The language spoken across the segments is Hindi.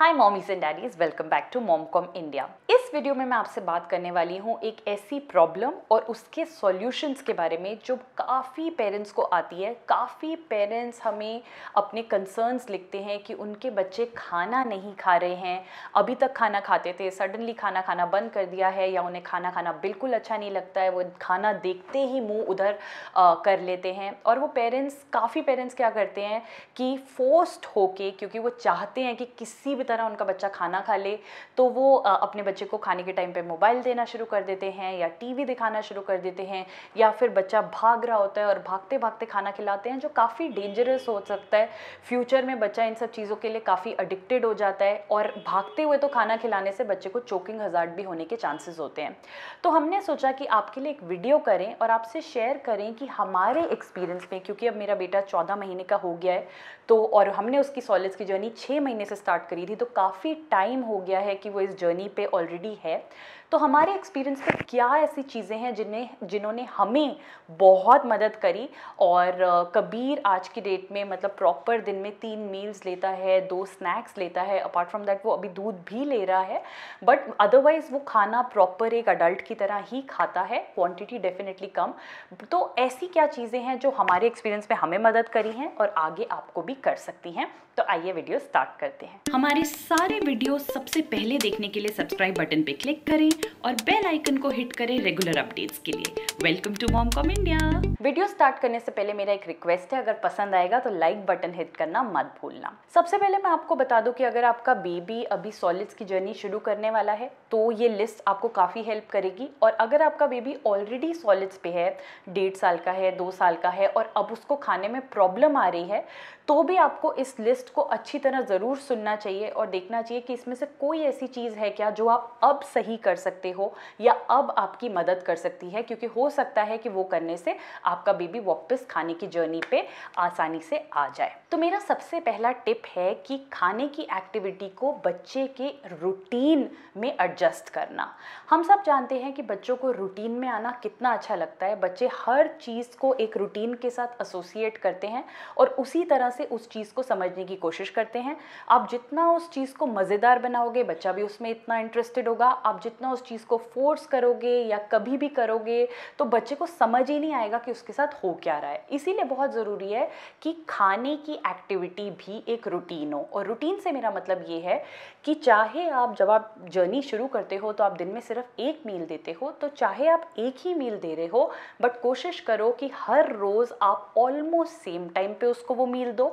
Hi mommies and daddies, welcome back to Momcom India. Video में मैं आपसे बात करने वाली हूँ एक ऐसी प्रॉब्लम और उसके सॉल्यूशंस के बारे में जो काफ़ी पेरेंट्स को आती है काफ़ी पेरेंट्स हमें अपने कंसर्न्स लिखते हैं कि उनके बच्चे खाना नहीं खा रहे हैं अभी तक खाना खाते थे सडनली खाना खाना बंद कर दिया है या उन्हें खाना खाना बिल्कुल अच्छा नहीं लगता है वो खाना देखते ही मुँह उधर आ, कर लेते हैं और वो पेरेंट्स काफ़ी पेरेंट्स क्या करते हैं कि फोर्स्ड होके क्योंकि वो चाहते हैं कि किसी भी तरह उनका बच्चा खाना खा ले तो वो आ, अपने बच्चे को खाने के टाइम पे मोबाइल देना शुरू कर देते हैं या टीवी दिखाना शुरू कर देते हैं या फिर बच्चा भाग रहा होता है और भागते भागते खाना खिलाते हैं जो काफ़ी डेंजरस हो सकता है फ्यूचर में बच्चा इन सब चीज़ों के लिए काफ़ी अडिक्टेड हो जाता है और भागते हुए तो खाना खिलाने से बच्चे को चोकिंग हजार्ड भी होने के चांसेस होते हैं तो हमने सोचा कि आपके लिए एक वीडियो करें और आपसे शेयर करें कि हमारे एक्सपीरियंस में क्योंकि अब मेरा बेटा चौदह महीने का हो गया है तो और हमने उसकी सॉलिड्स की जर्नी छः महीने से स्टार्ट करी थी तो काफ़ी टाइम हो गया है कि वो इस जर्नी पे ऑलरेडी भी है तो हमारे एक्सपीरियंस में क्या ऐसी चीज़ें हैं जिन्हें जिन्होंने हमें बहुत मदद करी और कबीर आज की डेट में मतलब प्रॉपर दिन में तीन मील्स लेता है दो स्नैक्स लेता है अपार्ट फ्रॉम दैट वो अभी दूध भी ले रहा है बट अदरवाइज़ वो खाना प्रॉपर एक अडल्ट की तरह ही खाता है क्वान्टिटी डेफिनेटली कम तो ऐसी क्या चीज़ें हैं जो हमारे एक्सपीरियंस में हमें मदद करी हैं और आगे आपको भी कर सकती हैं तो आइए वीडियो स्टार्ट करते हैं हमारे सारे वीडियो सबसे पहले देखने के लिए सब्सक्राइब बटन आइकन पे क्लिक करें और बेल आइकन को हिट करें रेगुलर अपडेट्स के लिए welcome to Mom Com India video start करने से पहले मेरा एक रिक्वेस्ट है अगर पसंद आएगा तो लाइक बटन हिट करना मत भूलना सबसे पहले मैं आपको बता दूं कि अगर आपका बेबी अभी सॉलिड्स की जर्नी शुरू करने वाला है तो ये लिस्ट आपको काफ़ी हेल्प करेगी और अगर आपका बेबी ऑलरेडी सॉलिड्स पे है डेढ़ साल का है दो साल का है और अब उसको खाने में प्रॉब्लम आ रही है तो भी आपको इस लिस्ट को अच्छी तरह ज़रूर सुनना चाहिए और देखना चाहिए कि इसमें से कोई ऐसी चीज़ है क्या जो आप अब अब सही कर सकते हो या अब आपकी मदद कर सकती है क्योंकि हो सकता है कि वो करने से आपका बेबी वापस खाने की जर्नी पे आसानी से आ जाए तो मेरा सबसे पहला टिप है कि खाने की एक्टिविटी को बच्चे के रूटीन में एडजस्ट करना हम सब जानते हैं कि बच्चों को रूटीन में आना कितना अच्छा लगता है बच्चे हर चीज़ को एक रूटीन के साथ एसोसिएट करते हैं और उसी तरह से उस चीज़ को समझने की कोशिश करते हैं आप जितना उस चीज़ को मज़ेदार बनाओगे बच्चा भी उसमें इतना इंटरेस्टेड होगा होगा आप जितना उस चीज़ को फोर्स करोगे या कभी भी करोगे तो बच्चे को समझ ही नहीं आएगा कि उसके साथ हो क्या रहा है इसीलिए बहुत ज़रूरी है कि खाने की एक्टिविटी भी एक रूटीन हो और रूटीन से मेरा मतलब ये है कि चाहे आप जब आप जर्नी शुरू करते हो तो आप दिन में सिर्फ एक मील देते हो तो चाहे आप एक ही मील दे रहे हो बट कोशिश करो कि हर रोज़ आप ऑलमोस्ट सेम टाइम पे उसको वो मील दो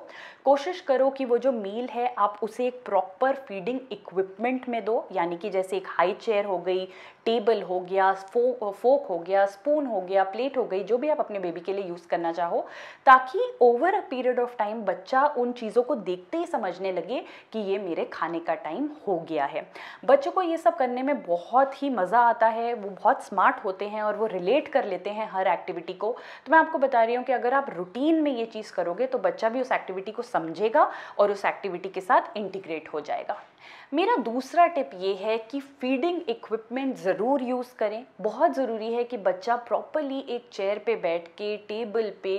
कोशिश करो कि वो जो मील है आप उसे एक प्रॉपर फीडिंग इक्विपमेंट में दो यानी कि जैसे एक हाई चेयर हो गई टेबल हो गया फो, फोक हो गया स्पून हो गया प्लेट हो गई जो भी आप अपने बेबी के लिए यूज़ करना चाहो ताकि over a period of time बच्चा उन चीज़ों को देखते ही समझने लगे कि ये मेरे खाने का टाइम हो गया है बच्चों को ये सब करने में बहुत ही मज़ा आता है वो बहुत स्मार्ट होते हैं और वो रिलेट कर लेते हैं हर एक्टिविटी को तो मैं आपको बता रही हूँ कि अगर आप रूटीन में ये चीज़ करोगे तो बच्चा भी उस एक्टिविटी को समझेगा और उस एक्टिविटी के साथ इंटीग्रेट हो जाएगा मेरा दूसरा टिप ये है कि फीडिंग इक्विपमेंट ज़रूर यूज़ करें बहुत ज़रूरी है कि बच्चा प्रॉपरली एक चेयर पे बैठ के टेबल पे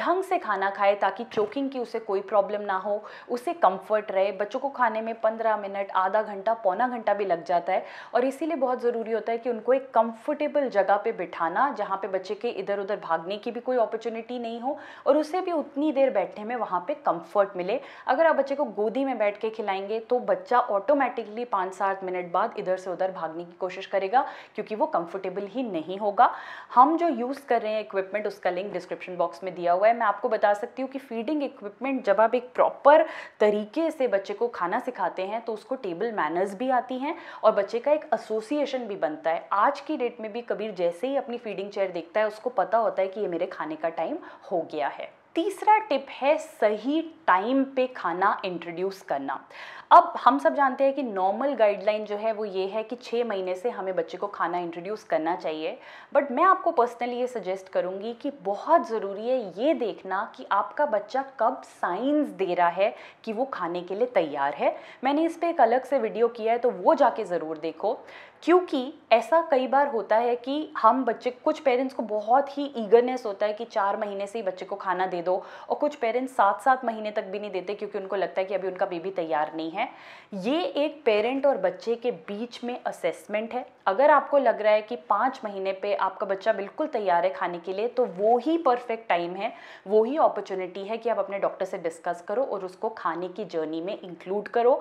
ढंग से खाना खाए ताकि चोकिंग की उसे कोई प्रॉब्लम ना हो उसे कंफर्ट रहे बच्चों को खाने में पंद्रह मिनट आधा घंटा पौना घंटा भी लग जाता है और इसीलिए बहुत ज़रूरी होता है कि उनको एक कंफर्टेबल जगह पर बिठाना जहाँ पर बच्चे के इधर उधर भागने की भी कोई अपॉर्चुनिटी नहीं हो और उसे भी उतनी देर बैठने में वहाँ पर कम्फर्ट मिले अगर आप बच्चे को गोदी में बैठ के खिलाएंगे तो बच्चा ऑटोमेटिकली पाँच सात मिनट बाद इधर से उधर भागने की कोशिश करेगा जाएगा क्योंकि वो कंफर्टेबल ही नहीं होगा हम जो यूज़ कर रहे हैं इक्विपमेंट उसका लिंक डिस्क्रिप्शन बॉक्स में दिया हुआ है मैं आपको बता सकती हूँ कि फीडिंग इक्विपमेंट जब आप एक प्रॉपर तरीके से बच्चे को खाना सिखाते हैं तो उसको टेबल मैनर्स भी आती हैं और बच्चे का एक एसोसिएशन भी बनता है आज की डेट में भी कबीर जैसे ही अपनी फीडिंग चेयर देखता है उसको पता होता है कि ये मेरे खाने का टाइम हो गया है तीसरा टिप है सही टाइम पे खाना इंट्रोड्यूस करना अब हम सब जानते हैं कि नॉर्मल गाइडलाइन जो है वो ये है कि छः महीने से हमें बच्चे को खाना इंट्रोड्यूस करना चाहिए बट मैं आपको पर्सनली ये सजेस्ट करूँगी कि बहुत ज़रूरी है ये देखना कि आपका बच्चा कब साइंस दे रहा है कि वो खाने के लिए तैयार है मैंने इस पर एक अलग से वीडियो किया है तो वो जाके ज़रूर देखो क्योंकि ऐसा कई बार होता है कि हम बच्चे कुछ पेरेंट्स को बहुत ही ईगरनेस होता है कि चार महीने से ही बच्चे को खाना दे दो दो और कुछ पेरेंट्स सात सात महीने तक भी नहीं देते क्योंकि उनको लगता है कि अभी उनका बेबी तैयार नहीं है ये एक पेरेंट और बच्चे के बीच में असेसमेंट है अगर आपको लग रहा है कि पाँच महीने पे आपका बच्चा बिल्कुल तैयार है खाने के लिए तो वो ही परफेक्ट टाइम है वो ही अपॉर्चुनिटी है कि आप अपने डॉक्टर से डिस्कस करो और उसको खाने की जर्नी में इंक्लूड करो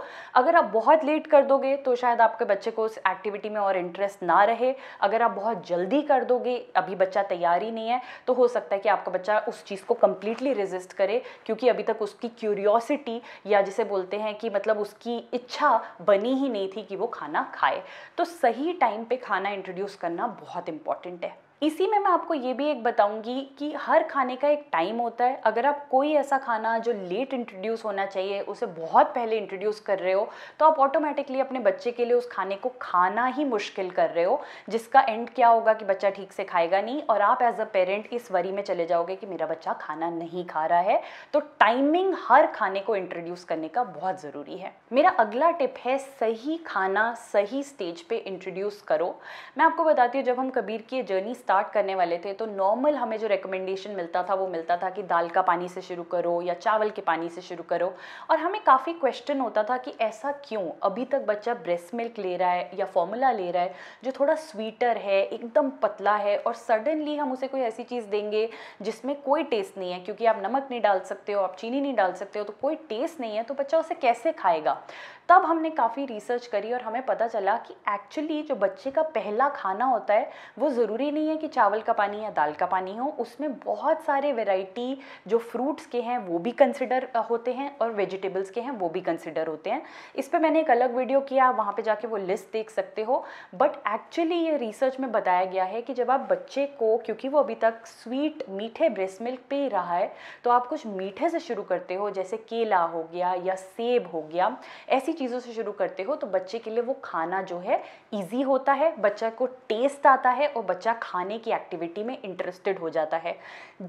अगर आप बहुत लेट कर दोगे तो शायद आपके बच्चे को उस एक्टिविटी में और इंटरेस्ट ना रहे अगर आप बहुत जल्दी कर दोगे अभी बच्चा तैयार ही नहीं है तो हो सकता है कि आपका बच्चा उस चीज़ को कंप्लीट कम्प्लीटली रेजिस्ट करे क्योंकि अभी तक उसकी क्यूरियोसिटी या जिसे बोलते हैं कि मतलब उसकी इच्छा बनी ही नहीं थी कि वो खाना खाए तो सही टाइम पे खाना इंट्रोड्यूस करना बहुत इंपॉर्टेंट है इसी में मैं आपको ये भी एक बताऊंगी कि हर खाने का एक टाइम होता है अगर आप कोई ऐसा खाना जो लेट इंट्रोड्यूस होना चाहिए उसे बहुत पहले इंट्रोड्यूस कर रहे हो तो आप ऑटोमेटिकली अपने बच्चे के लिए उस खाने को खाना ही मुश्किल कर रहे हो जिसका एंड क्या होगा कि बच्चा ठीक से खाएगा नहीं और आप एज अ पेरेंट इस वरी में चले जाओगे कि मेरा बच्चा खाना नहीं खा रहा है तो टाइमिंग हर खाने को इंट्रोड्यूस करने का बहुत ज़रूरी है मेरा अगला टिप है सही खाना सही स्टेज पर इंट्रोड्यूस करो मैं आपको बताती हूँ जब हम कबीर की जर्नी स्टार्ट करने वाले थे तो नॉर्मल हमें जो रिकमेंडेशन मिलता था वो मिलता था कि दाल का पानी से शुरू करो या चावल के पानी से शुरू करो और हमें काफ़ी क्वेश्चन होता था कि ऐसा क्यों अभी तक बच्चा ब्रेस्ट मिल्क ले रहा है या फॉर्मूला ले रहा है जो थोड़ा स्वीटर है एकदम पतला है और सडनली हम उसे कोई ऐसी चीज़ देंगे जिसमें कोई टेस्ट नहीं है क्योंकि आप नमक नहीं डाल सकते हो आप चीनी नहीं डाल सकते हो तो कोई टेस्ट नहीं है तो बच्चा उसे कैसे खाएगा तब हमने काफ़ी रिसर्च करी और हमें पता चला कि एक्चुअली जो बच्चे का पहला खाना होता है वो ज़रूरी नहीं है कि चावल का पानी या दाल का पानी हो उसमें बहुत सारे वेराइटी जो फ्रूट्स के हैं वो भी कंसिडर होते हैं और वेजिटेबल्स के हैं वो भी कंसिडर होते हैं इस पर मैंने एक अलग वीडियो किया वहाँ पर जाके वो लिस्ट देख सकते हो बट एक्चुअली ये रिसर्च में बताया गया है कि जब आप बच्चे को क्योंकि वो अभी तक स्वीट मीठे ब्रेस्ट मिल्क पे ही रहा है तो आप कुछ मीठे से शुरू करते हो जैसे केला हो गया या सेब हो गया ऐसी चीज़ों से शुरू करते हो तो बच्चे के लिए वो खाना जो है ईजी होता है बच्चा को टेस्ट आता है और बच्चा खाने की एक्टिविटी में इंटरेस्टेड हो जाता है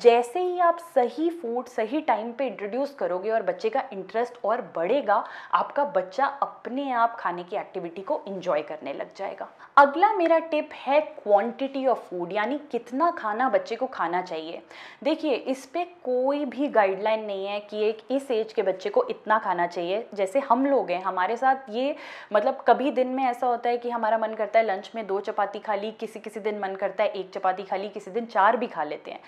जैसे ही आप सही फूड सही टाइम पे इंट्रोड्यूस करोगे और बच्चे का इंटरेस्ट और बढ़ेगा आपका बच्चा अपने आप खाने की एक्टिविटी को इंजॉय करने लग जाएगा अगला मेरा टिप है क्वांटिटी ऑफ फूड यानी कितना खाना बच्चे को खाना चाहिए देखिए इस पर कोई भी गाइडलाइन नहीं है कि एक इस एज के बच्चे को इतना खाना चाहिए जैसे हम लोग हैं हम हमारे साथ ये मतलब कभी दिन में ऐसा होता है कि हमारा मन करता है लंच में दो चपाती खा ली किसी किसी दिन मन करता है एक चपाती खा ली किसी दिन चार भी खा लेते हैं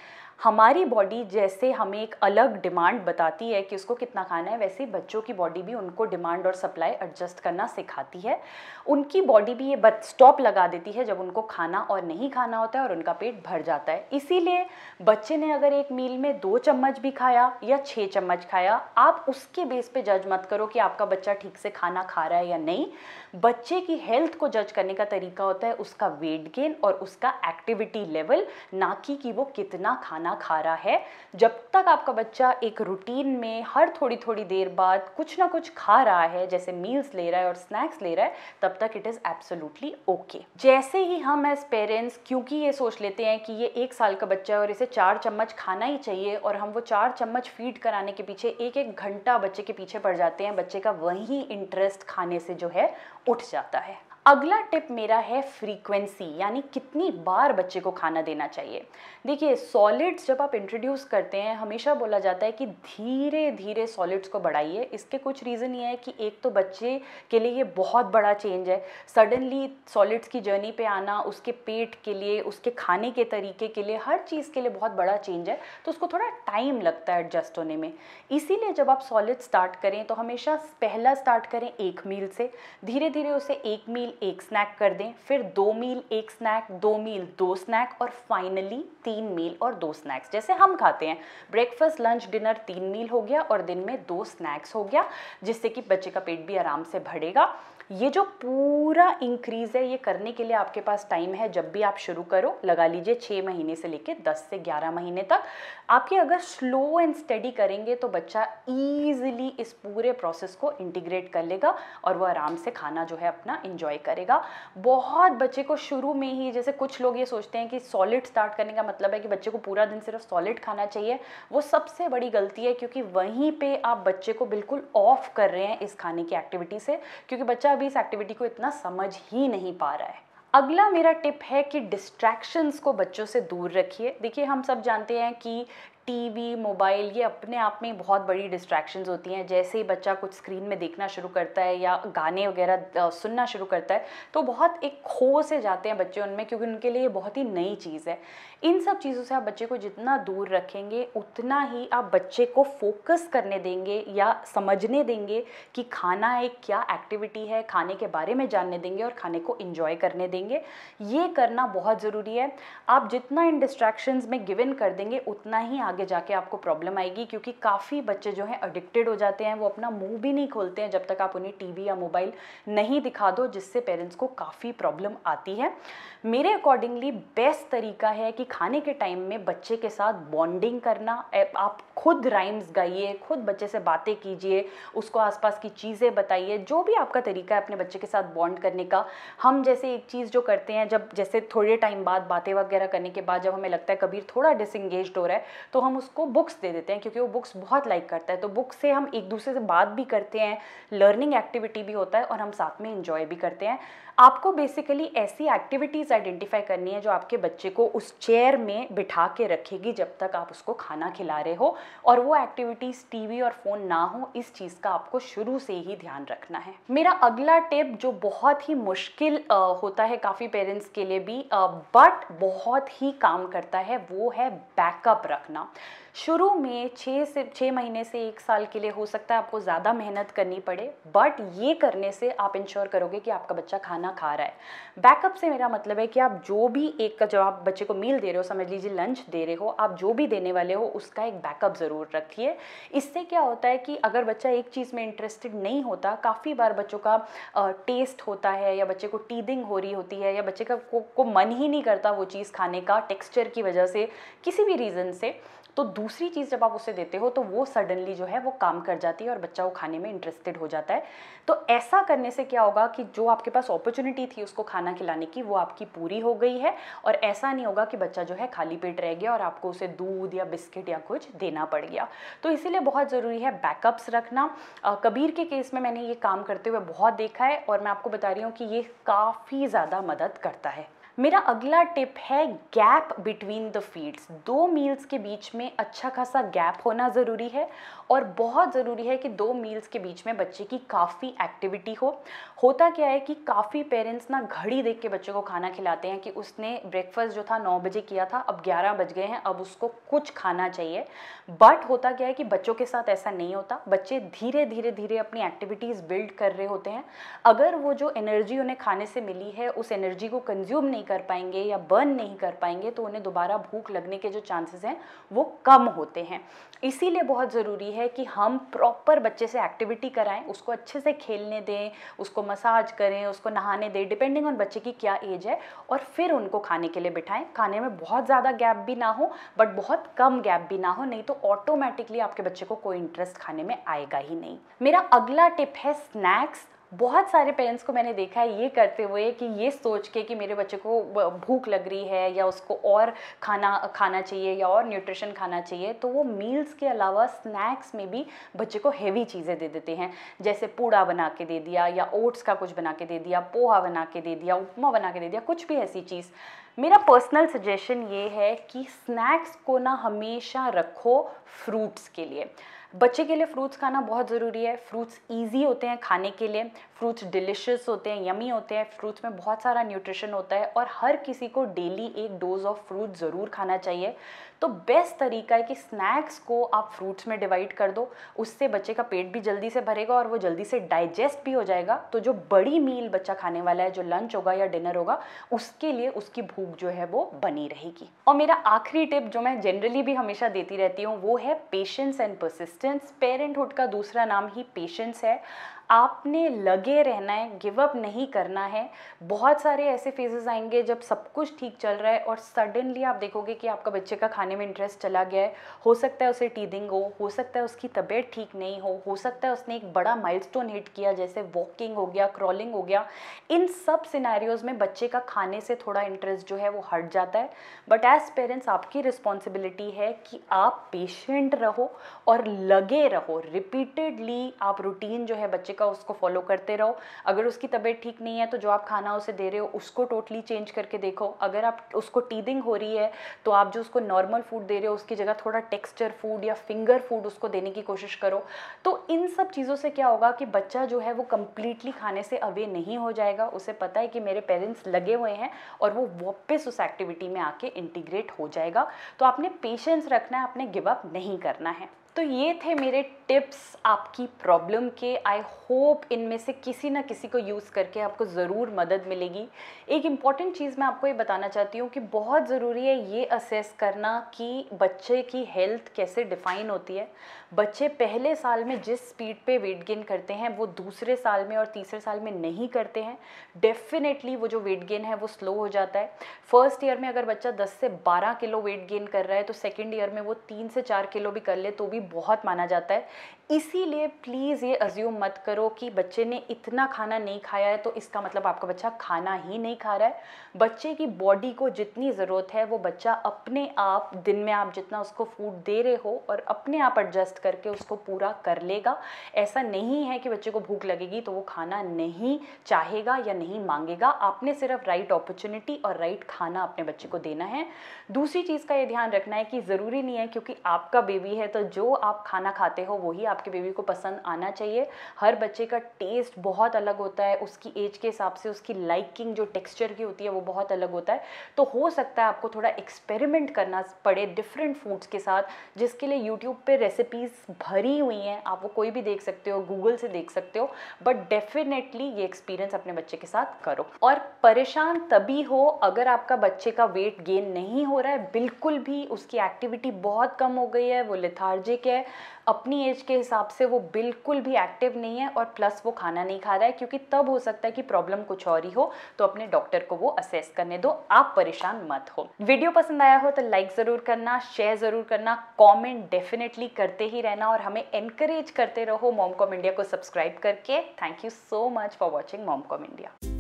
हमारी बॉडी जैसे हमें एक अलग डिमांड बताती है कि उसको कितना खाना है वैसे बच्चों की बॉडी भी उनको डिमांड और सप्लाई एडजस्ट करना सिखाती है उनकी बॉडी भी ये स्टॉप लगा देती है जब उनको खाना और नहीं खाना होता है और उनका पेट भर जाता है इसीलिए बच्चे ने अगर एक मील में दो चम्मच भी खाया या छः चम्मच खाया आप उसके बेस पर जज मत करो कि आपका बच्चा ठीक से खाना खा रहा है या नहीं बच्चे की हेल्थ को जज करने का तरीका होता है उसका वेट गेन और उसका एक्टिविटी लेवल ना कि वो कितना खाना खाना खा रहा है जब तक आपका बच्चा एक रूटीन में हर थोड़ी थोड़ी देर बाद कुछ ना कुछ खा रहा है जैसे मील्स ले रहा है और स्नैक्स ले रहा है तब तक इट इज़ एब्सोल्युटली ओके जैसे ही हम एज पेरेंट्स क्योंकि ये सोच लेते हैं कि ये एक साल का बच्चा है और इसे चार चम्मच खाना ही चाहिए और हम वो चार चम्मच फीड कराने के पीछे एक एक घंटा बच्चे के पीछे पड़ जाते हैं बच्चे का वही इंटरेस्ट खाने से जो है उठ जाता है अगला टिप मेरा है फ्रीक्वेंसी यानी कितनी बार बच्चे को खाना देना चाहिए देखिए सॉलिड्स जब आप इंट्रोड्यूस करते हैं हमेशा बोला जाता है कि धीरे धीरे सॉलिड्स को बढ़ाइए इसके कुछ रीज़न ये है कि एक तो बच्चे के लिए ये बहुत बड़ा चेंज है सडनली सॉलिड्स की जर्नी पे आना उसके पेट के लिए उसके खाने के तरीके के लिए हर चीज़ के लिए बहुत बड़ा चेंज है तो उसको थोड़ा टाइम लगता है एडजस्ट होने में इसीलिए जब आप सॉलिड स्टार्ट करें तो हमेशा पहला स्टार्ट करें एक मील से धीरे धीरे उसे एक मील मील एक स्नैक कर दें फिर दो मील एक स्नैक दो मील दो स्नैक और फाइनली तीन मील और दो स्नैक्स जैसे हम खाते हैं ब्रेकफास्ट लंच डिनर तीन मील हो गया और दिन में दो स्नैक्स हो गया जिससे कि बच्चे का पेट भी आराम से भरेगा ये जो पूरा इंक्रीज़ है ये करने के लिए आपके पास टाइम है जब भी आप शुरू करो लगा लीजिए छः महीने से लेके दस से ग्यारह महीने तक आपके अगर स्लो एंड स्टडी करेंगे तो बच्चा ईजिली इस पूरे प्रोसेस को इंटीग्रेट कर लेगा और वह आराम से खाना जो है अपना इंजॉय करेगा बहुत बच्चे को शुरू में ही जैसे कुछ लोग ये सोचते हैं कि सॉलिड स्टार्ट करने का मतलब है कि बच्चे को पूरा दिन सिर्फ सॉलिड खाना चाहिए वो सबसे बड़ी गलती है क्योंकि वहीं पर आप बच्चे को बिल्कुल ऑफ कर रहे हैं इस खाने की एक्टिविटी से क्योंकि बच्चा भी इस एक्टिविटी को इतना समझ ही नहीं पा रहा है अगला मेरा टिप है कि डिस्ट्रैक्शंस को बच्चों से दूर रखिए देखिए हम सब जानते हैं कि टीवी मोबाइल ये अपने आप में बहुत बड़ी डिस्ट्रैक्शंस होती हैं जैसे ही बच्चा कुछ स्क्रीन में देखना शुरू करता है या गाने वगैरह सुनना शुरू करता है तो बहुत एक खो से जाते हैं बच्चे उनमें क्योंकि उनके लिए बहुत ही नई चीज़ है इन सब चीज़ों से आप बच्चे को जितना दूर रखेंगे उतना ही आप बच्चे को फोकस करने देंगे या समझने देंगे कि खाना एक क्या एक्टिविटी है खाने के बारे में जानने देंगे और खाने को इन्जॉय करने देंगे ये करना बहुत ज़रूरी है आप जितना इन डिस्ट्रैक्शन में गिव इन कर देंगे उतना ही आगे जाके आपको प्रॉब्लम आएगी क्योंकि काफ़ी बच्चे जो हैं अडिक्टेड हो जाते हैं वो अपना मुंह भी नहीं खोलते हैं जब तक आप उन्हें टीवी या मोबाइल नहीं दिखा दो जिससे पेरेंट्स को काफ़ी प्रॉब्लम आती है मेरे अकॉर्डिंगली बेस्ट तरीका है कि सिखाने के टाइम में बच्चे के साथ बॉन्डिंग करना आप खुद राइम्स गाइए खुद बच्चे से बातें कीजिए उसको आसपास की चीज़ें बताइए जो भी आपका तरीका है अपने बच्चे के साथ बॉन्ड करने का हम जैसे एक चीज़ जो करते हैं जब जैसे थोड़े टाइम बाद बातें वगैरह करने के बाद जब हमें लगता है कबीर थोड़ा डिसंगेज हो रहा है तो हम उसको बुक्स दे देते हैं क्योंकि वो बुक्स बहुत लाइक करता है तो बुक्स से हम एक दूसरे से बात भी करते हैं लर्निंग एक्टिविटी भी होता है और हम साथ में इंजॉय भी करते हैं आपको बेसिकली ऐसी एक्टिविटीज़ आइडेंटिफाई करनी है जो आपके बच्चे को उस चेयर में बिठा के रखेगी जब तक आप उसको खाना खिला रहे हो और वो एक्टिविटीज़ टीवी और फ़ोन ना हो इस चीज़ का आपको शुरू से ही ध्यान रखना है मेरा अगला टिप जो बहुत ही मुश्किल आ, होता है काफ़ी पेरेंट्स के लिए भी बट बहुत ही काम करता है वो है बैकअप रखना शुरू में छः से छः महीने से एक साल के लिए हो सकता है आपको ज़्यादा मेहनत करनी पड़े बट ये करने से आप इंश्योर करोगे कि आपका बच्चा खाना खा रहा है बैकअप से मेरा मतलब है कि आप जो भी एक का जब आप बच्चे को मील दे रहे हो समझ लीजिए लंच दे रहे हो आप जो भी देने वाले हो उसका एक बैकअप ज़रूर रखिए इससे क्या होता है कि अगर बच्चा एक चीज़ में इंटरेस्टेड नहीं होता काफ़ी बार बच्चों का टेस्ट होता है या बच्चे को टीदिंग हो रही होती है या बच्चे का को, को मन ही नहीं करता वो चीज़ खाने का टेक्स्चर की वजह से किसी भी रीज़न से तो दूसरी चीज़ जब आप उसे देते हो तो वो सडनली जो है वो काम कर जाती है और बच्चा वो खाने में इंटरेस्टेड हो जाता है तो ऐसा करने से क्या होगा कि जो आपके पास अपॉर्चुनिटी थी उसको खाना खिलाने की वो आपकी पूरी हो गई है और ऐसा नहीं होगा कि बच्चा जो है खाली पेट रह गया और आपको उसे दूध या बिस्किट या कुछ देना पड़ गया तो इसीलिए बहुत ज़रूरी है बैकअप्स रखना कबीर के केस में मैंने ये काम करते हुए बहुत देखा है और मैं आपको बता रही हूँ कि ये काफ़ी ज़्यादा मदद करता है मेरा अगला टिप है गैप बिटवीन द फीड्स दो मील्स के बीच में अच्छा खासा गैप होना ज़रूरी है और बहुत ज़रूरी है कि दो मील्स के बीच में बच्चे की काफ़ी एक्टिविटी हो होता क्या है कि काफ़ी पेरेंट्स ना घड़ी देख के बच्चे को खाना खिलाते हैं कि उसने ब्रेकफास्ट जो था नौ बजे किया था अब ग्यारह बज गए हैं अब उसको कुछ खाना चाहिए बट होता क्या है कि बच्चों के साथ ऐसा नहीं होता बच्चे धीरे धीरे धीरे अपनी एक्टिविटीज़ बिल्ड कर रहे होते हैं अगर वो जो एनर्जी उन्हें खाने से मिली है उस एनर्जी को कंज्यूम नहीं कर पाएंगे या बर्न नहीं कर पाएंगे तो उन्हें दोबारा भूख लगने के जो चांसेस हैं वो कम होते हैं इसीलिए बहुत ज़रूरी है कि हम प्रॉपर बच्चे से एक्टिविटी कराएं उसको अच्छे से खेलने दें उसको मसाज करें उसको नहाने दें डिपेंडिंग ऑन बच्चे की क्या एज है और फिर उनको खाने के लिए बिठाएं खाने में बहुत ज़्यादा गैप भी ना हो बट बहुत कम गैप भी ना हो नहीं तो ऑटोमेटिकली आपके बच्चे को कोई इंटरेस्ट खाने में आएगा ही नहीं मेरा अगला टिप है स्नैक्स बहुत सारे पेरेंट्स को मैंने देखा है ये करते हुए कि ये सोच के कि मेरे बच्चे को भूख लग रही है या उसको और खाना खाना चाहिए या और न्यूट्रिशन खाना चाहिए तो वो मील्स के अलावा स्नैक्स में भी बच्चे को हेवी चीज़ें दे देते हैं जैसे पूड़ा बना के दे दिया या ओट्स का कुछ बना के दे दिया पोहा बना के दे दिया उपमा बना के दे दिया कुछ भी ऐसी चीज़ मेरा पर्सनल सजेशन ये है कि स्नैक्स को ना हमेशा रखो फ्रूट्स के लिए बच्चे के लिए फ्रूट्स खाना बहुत ज़रूरी है फ्रूट्स ईजी होते हैं खाने के लिए फ्रूट्स डिलिशियस होते हैं यमी होते हैं फ्रूट्स में बहुत सारा न्यूट्रिशन होता है और हर किसी को डेली एक डोज ऑफ फ्रूट ज़रूर खाना चाहिए तो बेस्ट तरीका है कि स्नैक्स को आप फ्रूट्स में डिवाइड कर दो उससे बच्चे का पेट भी जल्दी से भरेगा और वो जल्दी से डाइजेस्ट भी हो जाएगा तो जो बड़ी मील बच्चा खाने वाला है जो लंच होगा या डिनर होगा उसके लिए उसकी भूख जो है वो बनी रहेगी और मेरा आखिरी टिप जो मैं जनरली भी हमेशा देती रहती हूँ वो है पेशेंस एंड परसिस्टेंस पेरेंट का दूसरा नाम ही पेशेंस है आपने लगे रहना है गिव अप नहीं करना है बहुत सारे ऐसे फेजेस आएंगे जब सब कुछ ठीक चल रहा है और सडनली आप देखोगे कि आपका बच्चे का खाने में इंटरेस्ट चला गया है हो सकता है उसे टीदिंग हो हो सकता है उसकी तबीयत ठीक नहीं हो हो सकता है उसने एक बड़ा माइलस्टोन हिट किया जैसे वॉकिंग हो गया क्रॉलिंग हो गया इन सब सिनेरियोज़ में बच्चे का खाने से थोड़ा इंटरेस्ट जो है वो हट जाता है बट एज पेरेंट्स आपकी रिस्पॉन्सिबिलिटी है कि आप पेशेंट रहो और लगे रहो रिपीटेडली आप रूटीन जो है बच्चे का उसको फॉलो करते रहो अगर उसकी तबीयत ठीक नहीं है तो जो आप खाना उसे दे रहे हो उसको टोटली चेंज करके देखो अगर आप उसको टीदिंग हो रही है तो आप जो उसको नॉर्मल फूड दे रहे हो उसकी जगह थोड़ा टेक्स्चर फूड या फिंगर फूड उसको देने की कोशिश करो तो इन सब चीज़ों से क्या होगा कि बच्चा जो है वो कम्प्लीटली खाने से अवे नहीं हो जाएगा उसे पता है कि मेरे पेरेंट्स लगे हुए हैं और वो वापस उस एक्टिविटी में आके इंटीग्रेट हो जाएगा तो आपने पेशेंस रखना है आपने गिव अप नहीं करना है तो ये थे मेरे टिप्स आपकी प्रॉब्लम के आई होप इनमें से किसी ना किसी को यूज़ करके आपको ज़रूर मदद मिलेगी एक इम्पॉर्टेंट चीज़ मैं आपको ये बताना चाहती हूँ कि बहुत ज़रूरी है ये असेस करना कि बच्चे की हेल्थ कैसे डिफ़ाइन होती है बच्चे पहले साल में जिस स्पीड पे वेट गेन करते हैं वो दूसरे साल में और तीसरे साल में नहीं करते हैं डेफिनेटली वो जो वेट गेन है वो स्लो हो जाता है फर्स्ट ईयर में अगर बच्चा 10 से 12 किलो वेट गेन कर रहा है तो सेकेंड ईयर में वो तीन से चार किलो भी कर ले तो भी बहुत माना जाता है इसीलिए प्लीज़ ये अज्यूम मत करो कि बच्चे ने इतना खाना नहीं खाया है तो इसका मतलब आपका बच्चा खाना ही नहीं खा रहा है बच्चे की बॉडी को जितनी ज़रूरत है वो बच्चा अपने आप दिन में आप जितना उसको फूड दे रहे हो और अपने आप एडजस्ट करके उसको पूरा कर लेगा ऐसा नहीं है कि बच्चे को भूख लगेगी तो वो खाना नहीं चाहेगा या नहीं मांगेगा आपने सिर्फ राइट अपॉर्चुनिटी और राइट खाना अपने बच्चे को देना है दूसरी चीज़ का ये ध्यान रखना है कि ज़रूरी नहीं है क्योंकि आपका बेबी है तो जो आप खाना खाते हो वो वही आपके बेबी को पसंद आना चाहिए हर बच्चे का टेस्ट बहुत अलग होता है उसकी एज के हिसाब से उसकी लाइकिंग जो टेक्सचर की होती है वो बहुत अलग होता है तो हो सकता है आपको थोड़ा एक्सपेरिमेंट करना पड़े डिफरेंट फूड्स के साथ जिसके लिए यूट्यूब पर रेसिपीज़ भरी हुई हैं आप वो कोई भी देख सकते हो गूगल से देख सकते हो बट डेफिनेटली ये एक्सपीरियंस अपने बच्चे के साथ करो और परेशान तभी हो अगर आपका बच्चे का वेट गेन नहीं हो रहा है बिल्कुल भी उसकी एक्टिविटी बहुत कम हो गई है वो लिथार्जिक है अपनी एज के हिसाब से वो बिल्कुल भी एक्टिव नहीं है और प्लस वो खाना नहीं खा रहा है क्योंकि तब हो सकता है कि प्रॉब्लम कुछ और ही हो तो अपने डॉक्टर को वो असेस करने दो आप परेशान मत हो वीडियो पसंद आया हो तो लाइक ज़रूर करना शेयर ज़रूर करना कॉमेंट डेफिनेटली करते ही रहना और हमें एनकरेज करते रहो मॉम कॉम इंडिया को सब्सक्राइब करके thank you so much for watching Mom Com India